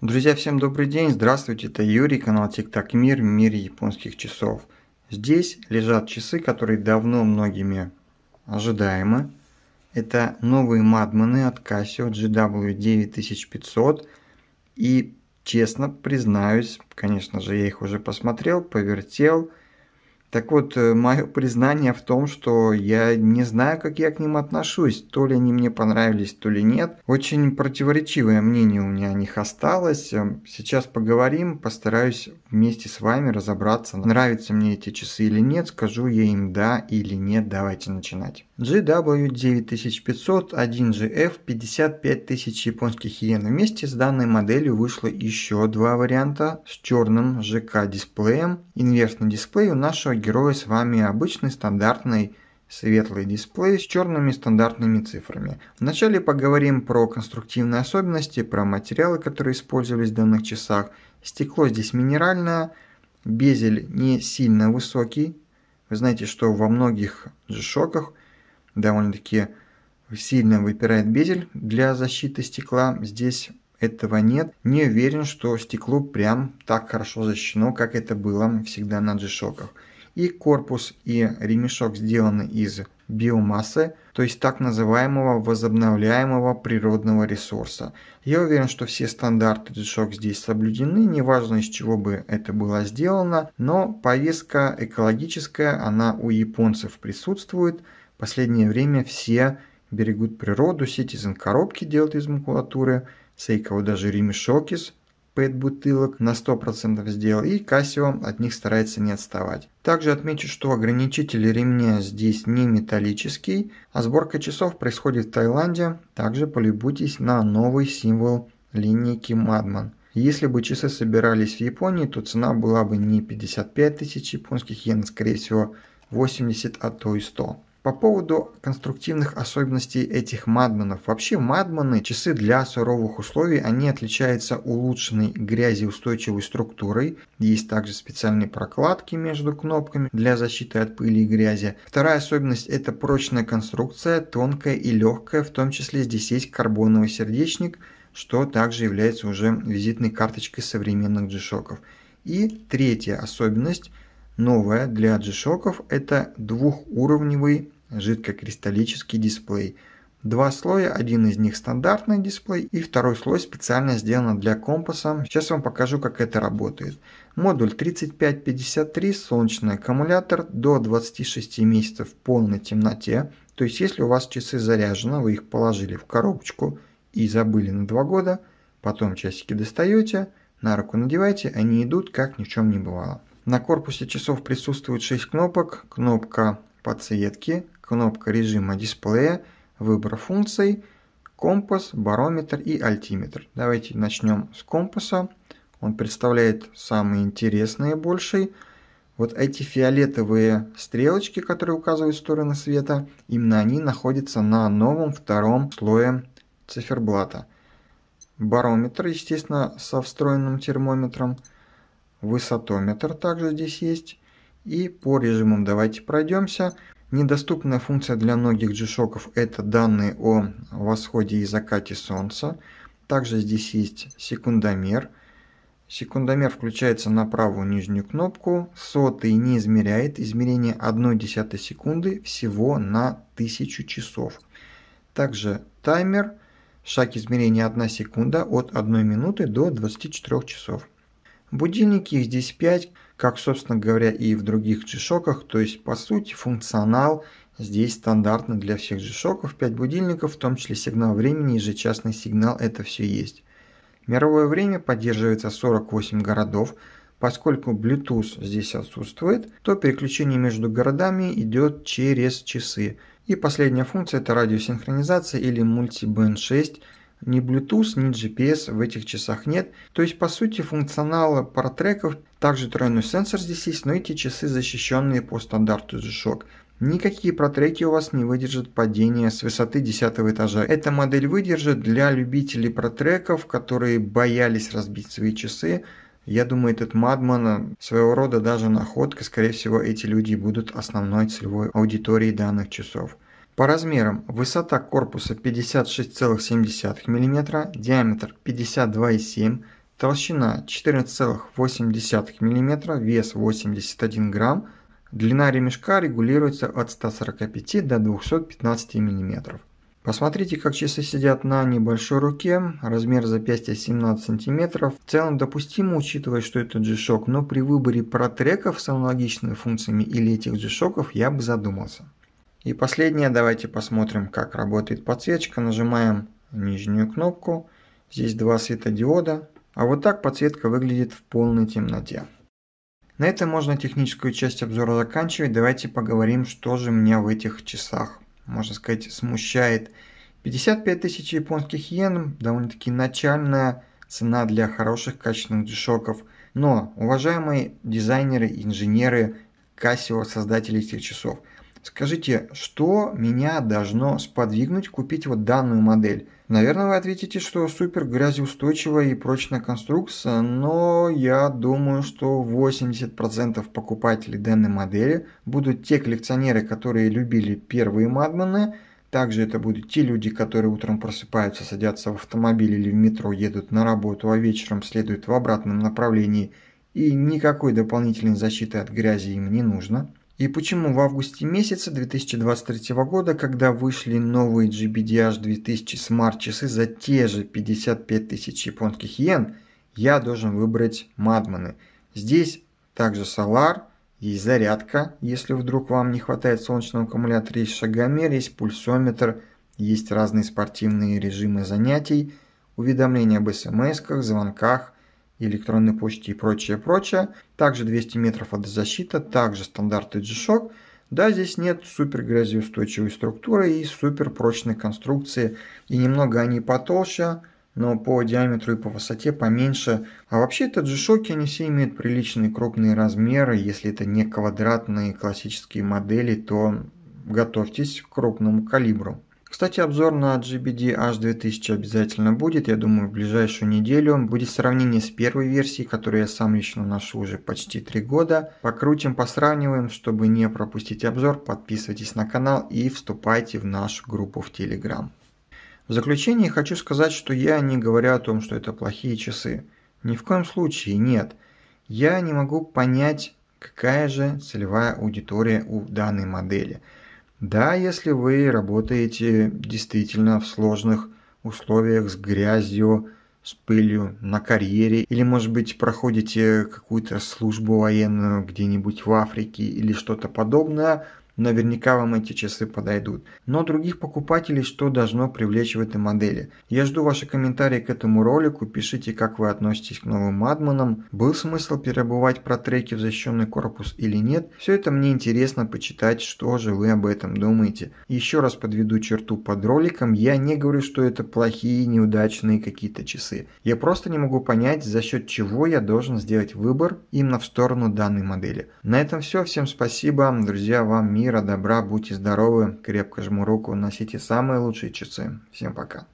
Друзья, всем добрый день, здравствуйте, это Юрий, канал ТикТак Мир, Мир японских часов. Здесь лежат часы, которые давно многими ожидаемы. Это новые Мадманы от Casio GW9500. И честно признаюсь, конечно же, я их уже посмотрел, повертел – так вот, э, мое признание в том, что я не знаю, как я к ним отношусь, то ли они мне понравились, то ли нет. Очень противоречивое мнение у меня о них осталось. Эм, сейчас поговорим, постараюсь вместе с вами разобраться, нравятся мне эти часы или нет, скажу я им да или нет, давайте начинать. GW9500 1GF 55 тысяч японских иен. Вместе с данной моделью вышло еще два варианта с черным ЖК дисплеем. Инверсный дисплей у нашего героя с вами обычный стандартный светлый дисплей с черными стандартными цифрами. Вначале поговорим про конструктивные особенности, про материалы, которые использовались в данных часах – Стекло здесь минеральное, безель не сильно высокий. Вы знаете, что во многих G-Shock'ах довольно-таки сильно выпирает безель для защиты стекла. Здесь этого нет. Не уверен, что стекло прям так хорошо защищено, как это было всегда на G-Shock'ах и корпус и ремешок сделаны из биомассы, то есть так называемого возобновляемого природного ресурса. Я уверен, что все стандарты джок здесь соблюдены, неважно из чего бы это было сделано, но повестка экологическая, она у японцев присутствует. В последнее время все берегут природу, сеть из коробки делают из макулатуры, Сейкова даже ремешок из пэт-бутылок на 100% сделал, и Casio от них старается не отставать. Также отмечу, что ограничитель ремня здесь не металлический, а сборка часов происходит в Таиланде. Также полюбуйтесь на новый символ линейки Madman. Если бы часы собирались в Японии, то цена была бы не 55 тысяч японских йен, а скорее всего 80, а то и 100. По поводу конструктивных особенностей этих мадманов. Вообще мадманы, часы для суровых условий, они отличаются улучшенной грязеустойчивой структурой. Есть также специальные прокладки между кнопками для защиты от пыли и грязи. Вторая особенность – это прочная конструкция, тонкая и легкая, в том числе здесь есть карбоновый сердечник, что также является уже визитной карточкой современных джишоков. И третья особенность – новая для g это двухуровневый жидкокристаллический дисплей. Два слоя, один из них стандартный дисплей и второй слой специально сделан для компаса. Сейчас вам покажу, как это работает. Модуль 3553, солнечный аккумулятор до 26 месяцев в полной темноте. То есть если у вас часы заряжены, вы их положили в коробочку и забыли на 2 года, потом часики достаете, на руку надеваете, они идут как ни в чем не бывало. На корпусе часов присутствует 6 кнопок. Кнопка подсветки, кнопка режима дисплея, выбор функций, компас, барометр и альтиметр. Давайте начнем с компаса. Он представляет самые интересные большие. Вот эти фиолетовые стрелочки, которые указывают стороны света, именно они находятся на новом втором слое циферблата. Барометр, естественно, со встроенным термометром. Высотометр также здесь есть. И по режимам давайте пройдемся. Недоступная функция для многих джишоков – это данные о восходе и закате Солнца. Также здесь есть секундомер. Секундомер включается на правую нижнюю кнопку. Сотый не измеряет. Измерение 0,1 секунды всего на 1000 часов. Также таймер. Шаг измерения 1 секунда от 1 минуты до 24 часов. Будильники здесь 5 как, собственно говоря, и в других g То есть, по сути, функционал здесь стандартный для всех g 5 будильников, в том числе сигнал времени, ежечасный сигнал, это все есть. Мировое время поддерживается 48 городов, Поскольку Bluetooth здесь отсутствует, то переключение между городами идет через часы. И последняя функция это радиосинхронизация или мультибенд 6 ни Bluetooth, ни GPS в этих часах нет. То есть, по сути, функционала паратреков, также тройной сенсор здесь есть, но эти часы защищенные по стандарту G-Shock. Никакие протреки у вас не выдержат падения с высоты 10 этажа. Эта модель выдержит для любителей протреков, которые боялись разбить свои часы. Я думаю, этот Мадман своего рода даже находка. Скорее всего, эти люди будут основной целевой аудиторией данных часов. По размерам высота корпуса 56,7 мм, диаметр 52,7 толщина 14,8 мм, вес 81 грамм, длина ремешка регулируется от 145 до 215 мм. Посмотрите, как часы сидят на небольшой руке, размер запястья 17 см. В целом допустимо, учитывая, что это G-Shock, но при выборе протреков с аналогичными функциями или этих G-Shock'ов я бы задумался. И последнее, давайте посмотрим, как работает подсветка. Нажимаем нижнюю кнопку. Здесь два светодиода. А вот так подсветка выглядит в полной темноте. На этом можно техническую часть обзора заканчивать. Давайте поговорим, что же меня в этих часах, можно сказать, смущает. 55 тысяч японских йен, довольно-таки начальная цена для хороших качественных дешоков. Но, уважаемые дизайнеры, инженеры, Casio, создатели этих часов – Скажите, что меня должно сподвигнуть купить вот данную модель? Наверное, вы ответите, что супер грязеустойчивая и прочная конструкция, но я думаю, что 80% покупателей данной модели будут те коллекционеры, которые любили первые Мадманы, также это будут те люди, которые утром просыпаются, садятся в автомобиль или в метро, едут на работу, а вечером следуют в обратном направлении, и никакой дополнительной защиты от грязи им не нужно и почему в августе месяце 2023 года, когда вышли новые GBDH 2000 смарт-часы за те же 55 тысяч японских йен, я должен выбрать Мадманы. Здесь также Solar, есть зарядка, если вдруг вам не хватает солнечного аккумулятора, есть шагомер, есть пульсометр, есть разные спортивные режимы занятий, уведомления об смс-ках, эм звонках, электронной почте и прочее, прочее. Также 200 метров от водозащита, также стандарты G-Shock. Да, здесь нет супер грязеустойчивой структуры и супер прочной конструкции. И немного они потолще, но по диаметру и по высоте поменьше. А вообще это G-Shock, они все имеют приличные крупные размеры. Если это не квадратные классические модели, то готовьтесь к крупному калибру. Кстати, обзор на GBD H2000 обязательно будет, я думаю, в ближайшую неделю. Будет сравнение с первой версией, которую я сам лично ношу уже почти 3 года. Покрутим, посравниваем, чтобы не пропустить обзор, подписывайтесь на канал и вступайте в нашу группу в Telegram. В заключение хочу сказать, что я не говорю о том, что это плохие часы. Ни в коем случае, нет. Я не могу понять, какая же целевая аудитория у данной модели – да, если вы работаете действительно в сложных условиях с грязью, с пылью на карьере, или, может быть, проходите какую-то службу военную где-нибудь в Африке или что-то подобное – Наверняка вам эти часы подойдут. Но других покупателей что должно привлечь в этой модели? Я жду ваши комментарии к этому ролику, пишите, как вы относитесь к новым Мадманам, был смысл перебывать про треки в защищенный корпус или нет. Все это мне интересно почитать, что же вы об этом думаете. Еще раз подведу черту под роликом, я не говорю, что это плохие, неудачные какие-то часы. Я просто не могу понять, за счет чего я должен сделать выбор именно в сторону данной модели. На этом все, всем спасибо, друзья, вам мир мира, добра, будьте здоровы, крепко жму руку, носите самые лучшие часы. Всем пока.